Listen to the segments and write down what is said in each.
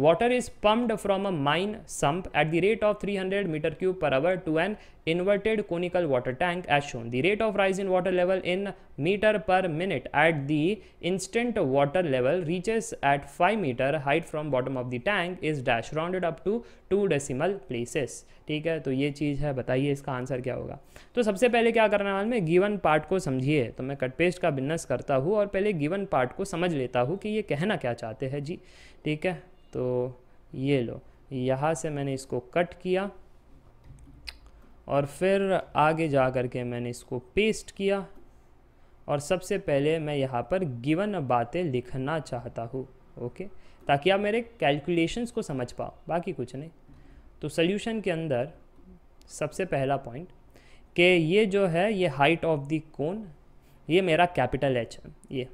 water is pumped from a main sump at the rate of 300 metre cube per hour to an inverted conical water tank as shown the rate of rise in water level in metre per minute at the instant water level reaches at 5 metre height from bottom of the tank is dash rounded up to two decimal places ठीक है तो ये चीज़ है बताइए इसका answer क्या होगा तो सबसे पहले क्या करना है गिवन पार्ट को समझिए तो मैं कटपेस्ट का बिजनेस करता हूँ और पहले गिवन पार्ट को समझ लेता हूँ कि ये कहना क्या चाहते हैं जी ठीक है तो ये लो यहाँ से मैंने इसको कट किया और फिर आगे जा कर के मैंने इसको पेस्ट किया और सबसे पहले मैं यहाँ पर गिवन बातें लिखना चाहता हूँ ओके ताकि आप मेरे कैलकुलेशंस को समझ पाओ बाकी कुछ नहीं तो सोल्यूशन के अंदर सबसे पहला पॉइंट कि ये जो है ये हाइट ऑफ द कोन ये मेरा कैपिटल एच है ये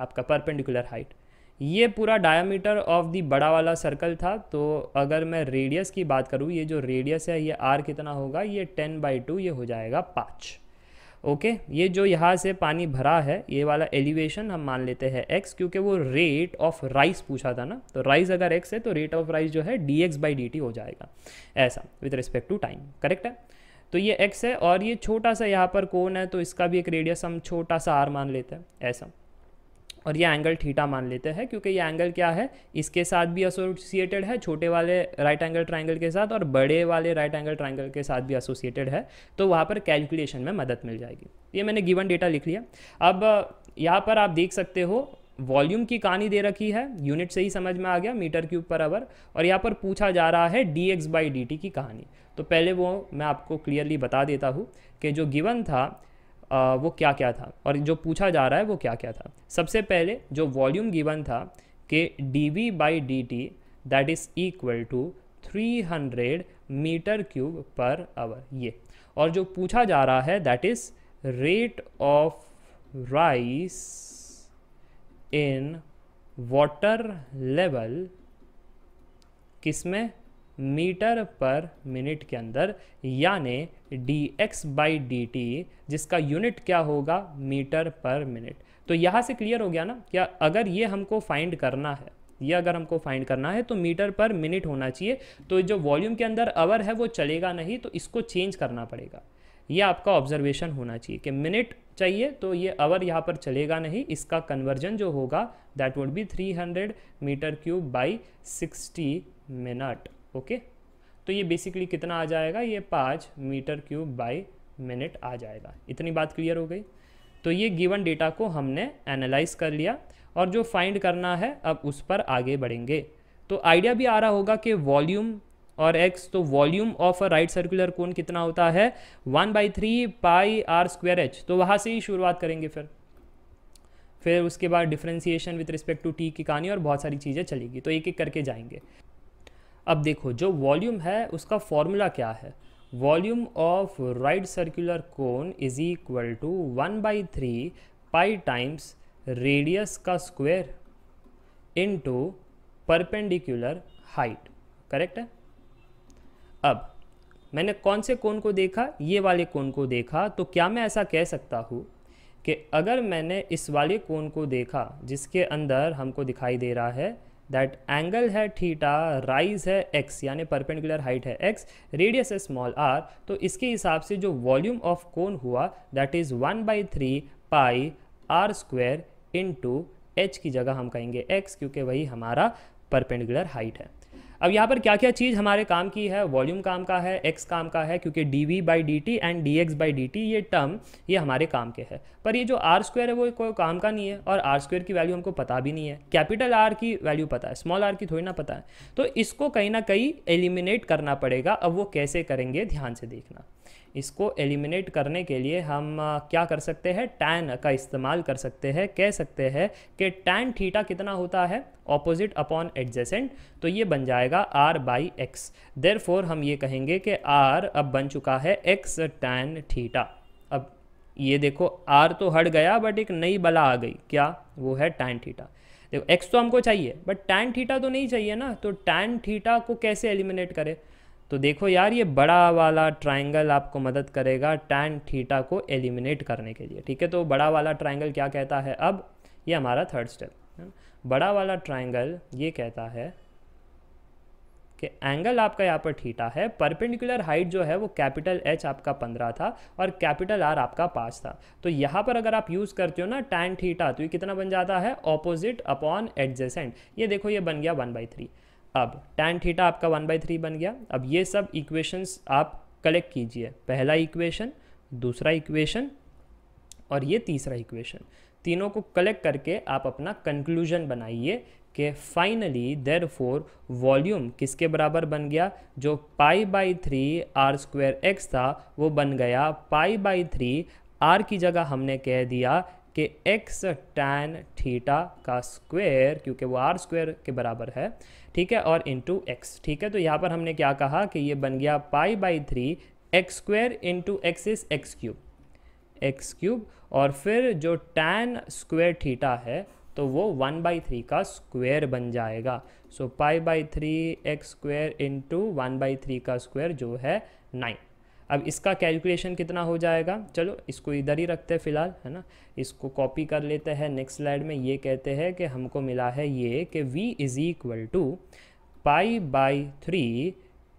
आपका परपेंडिकुलर हाइट ये पूरा डायामीटर ऑफ दी बड़ा वाला सर्कल था तो अगर मैं रेडियस की बात करूँ ये जो रेडियस है ये आर कितना होगा ये टेन बाई टू ये हो जाएगा पाँच ओके ये जो यहाँ से पानी भरा है ये वाला एलिवेशन हम मान लेते हैं एक्स क्योंकि वो रेट ऑफ राइस पूछा था ना तो राइस अगर एक्स है तो रेट ऑफ राइस जो है D X by D T हो जाएगा ऐसा with respect to time correct है तो ये एक्स है और ये छोटा सा यहाँ पर कौन है तो इसका भी एक रेडियस हम छोटा सा आर मान लेते हैं ऐसा और ये एंगल थीटा मान लेते हैं क्योंकि ये एंगल क्या है इसके साथ भी एसोसिएटेड है छोटे वाले राइट एंगल ट्राइंगल के साथ और बड़े वाले राइट एंगल ट्राइंगल के साथ भी एसोसिएटेड है तो वहाँ पर कैलकुलेशन में मदद मिल जाएगी ये मैंने गिवन डेटा लिख लिया अब यहाँ पर आप देख सकते हो वॉल्यूम की कहानी दे रखी है यूनिट से ही समझ में आ गया मीटर क्यूब पर आवर और यहाँ पर पूछा जा रहा है D X by D T की कहानी तो पहले वो मैं आपको क्लियरली बता देता हूँ कि जो गिवन था वो क्या क्या था और जो पूछा जा रहा है वो क्या क्या था सबसे पहले जो वॉल्यूम गिवन था कि D V by D T that is equal to 300 metre cube per hour ये और जो पूछा जा रहा है that is rate of rise in water level किसमें मीटर पर मिनट के अंदर यानी D X by D T जिसका यूनिट क्या होगा मीटर पर मिनट तो यहाँ से क्लियर हो गया ना क्या अगर ये हमको फाइंड करना है ये अगर हमको फाइंड करना है तो मीटर पर मिनट होना चाहिए तो जो वॉल्यूम के अंदर आवर है वो चलेगा नहीं तो इसको चेंज करना पड़ेगा ये आपका ऑब्जर्वेशन होना चाहिए कि मिनट चाहिए तो ये आवर यहाँ पर चलेगा नहीं इसका कन्वर्जन जो होगा that would be 300 metre cube by 60 minute okay तो ये बेसिकली कितना आ जाएगा ये पाँच मीटर क्यूब बाई मिनट आ जाएगा इतनी बात क्लियर हो गई तो ये गिवन डेटा को हमने एनालाइज कर लिया और जो फाइंड करना है अब उस पर आगे बढ़ेंगे तो आइडिया भी आ रहा होगा कि वॉल्यूम और एक्स तो volume of a right circular cone कितना होता है one by three pi R square H तो वहाँ से ही शुरुआत करेंगे फिर फिर उसके बाद differentiation with respect to T की कहानी और बहुत सारी चीज़ें चलेगी तो एक एक करके जाएंगे अब देखो जो वॉल्यूम है उसका फॉर्मूला क्या है volume of right circular cone is equal to one by three pi times radius का in into perpendicular height correct है अब मैंने कौन से कोन को देखा ये वाले कोन को देखा तो क्या मैं ऐसा कह सकता हूँ कि अगर मैंने इस वाले कोन को देखा जिसके अंदर हमको दिखाई दे रहा है दैट एंगल है थीटा राइज है एक्स यानी परपेंडिकुलर हाइट है एक्स रेडियस है स्मॉल आर तो इसके हिसाब से जो वॉल्यूम ऑफ कोन हुआ that is one by three pi R square into H की जगह हम कहेंगे एक्स क्योंकि वही हमारा परपेंडिकुलर हाइट है अब यहाँ पर क्या क्या चीज़ हमारे काम की है वॉल्यूम काम का है एक्स काम का है क्योंकि D V by D T and D X by D T ये टर्म ये हमारे काम के है पर ये जो आर स्क्वायर है वो कोई काम का नहीं है और आर स्क्वायर की वैल्यू हमको पता भी नहीं है कैपिटल आर की वैल्यू पता है स्मॉल आर की थोड़ी ना पता है तो इसको कहीं ना कहीं एलिमिनेट करना पड़ेगा अब वो कैसे करेंगे ध्यान से देखना इसको एलिमिनेट करने के लिए हम क्या कर सकते हैं टैन का इस्तेमाल कर सकते हैं कह सकते हैं कि टैन थीटा कितना होता है ऑपोजिट अपॉन एडजेसेंट तो ये बन जाएगा आर बाई एक्स देर हम ये कहेंगे कि आर अब बन चुका है एक्स टैन थीटा अब ये देखो आर तो हट गया बट एक नई बला आ गई क्या वो है टैन थीटा देखो एक्स तो हमको चाहिए बट टैन थीटा तो नहीं चाहिए ना तो टैन थीटा को कैसे एलिमिनेट करें तो देखो यार ये बड़ा वाला ट्राइंगल आपको मदद करेगा टैन थीटा को एलिमिनेट करने के लिए ठीक है तो बड़ा वाला ट्राइंगल क्या कहता है अब ये हमारा थर्ड स्टेप बड़ा वाला ट्राइंगल ये कहता है कि एंगल आपका यहाँ पर थीटा है परपेंडिकुलर हाइट जो है वो कैपिटल एच आपका पंद्रह था और कैपिटल आर आपका पाँच था तो यहाँ पर अगर आप यूज़ करते हो ना टैन थीटा तो ये कितना बन जाता है ऑपोजिट अपॉन एडजेसेंट ये देखो ये बन गया वन बाई थ्री अब टैन थीटा आपका वन बाई थ्री बन गया अब ये सब इक्वेशंस आप कलेक्ट कीजिए पहला इक्वेशन दूसरा इक्वेशन और ये तीसरा इक्वेशन तीनों को कलेक्ट करके आप अपना कंक्लूजन बनाइए कि फाइनली देर फोर वॉल्यूम किसके बराबर बन गया जो pi by three R square X था वो बन गया पाई बाई थ्री आर की जगह हमने कह दिया कि x tan थीटा का स्क्वायर क्योंकि वो r स्क्वायर के बराबर है ठीक है और इंटू एक्स ठीक है तो यहाँ पर हमने क्या कहा कि ये बन गया pi by three X square into X is X cube X cube और फिर जो टैन स्क्वायर थीटा है तो वो वन बाई थ्री का स्क्वायर बन जाएगा so pi by three X square into one by three का स्क्वायर जो है नाइन अब इसका कैलकुलेशन कितना हो जाएगा चलो इसको इधर ही रखते हैं फ़िलहाल है ना इसको कॉपी कर लेते हैं नेक्स्ट स्लाइड में ये कहते हैं कि हमको मिला है ये कि v is equal to pi by three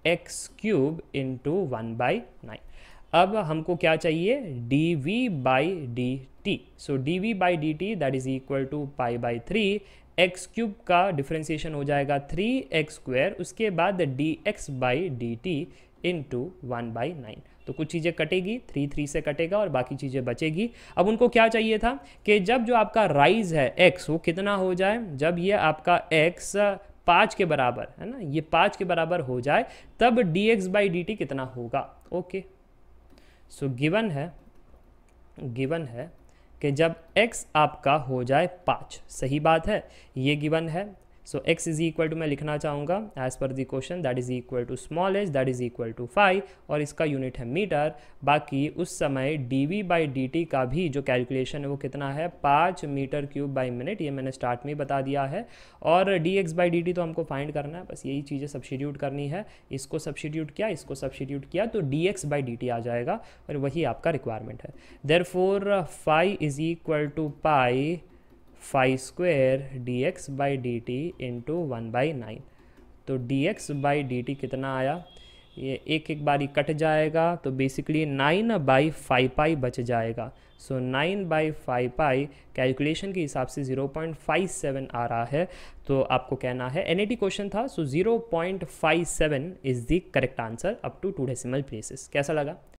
X cube into one by nine अब हमको क्या चाहिए D V by D T so D V by D T that is equal to pi by three X cube का differentiation हो जाएगा three X square उसके बाद D X by D T into one by nine तो कुछ चीज़ें कटेगी three three से कटेगा और बाकी चीज़ें बचेगी अब उनको क्या चाहिए था कि जब जो आपका राइज है एक्स वो कितना हो जाए जब ये आपका एक्स पाँच के बराबर है ना ये पाँच के बराबर हो जाए तब D X by D T कितना होगा ओके सो गिवन है गिवन है कि जब x आपका हो जाए पाँच सही बात है ये गिवन है so X is equal to मैं लिखना चाहूँगा as per the question that is equal to small H that is equal to five और इसका यूनिट है मीटर बाकी उस समय D V by D T का भी जो कैलकुलेशन है वो कितना है पाँच मीटर क्यूब बाई मिनट ये मैंने स्टार्ट में बता दिया है और D X by D T तो हमको फाइंड करना है बस यही चीज़ें सब्सिट्यूट करनी है इसको सब्सिट्यूट किया इसको सब्सिट्यूट किया तो D X by D T आ जाएगा और वही आपका रिक्वायरमेंट है there four five is equal to pi five square D X by D T into one by nine तो D X by D T कितना आया ये एक एक बारी कट जाएगा तो basically nine by five pi बच जाएगा so nine by five pi calculation के हिसाब से ज़ीरो पॉइंट फाइव सेवन आ रहा है तो आपको कहना है एन क्वेश्चन था so zero point five seven is the correct answer up to two decimal places कैसा लगा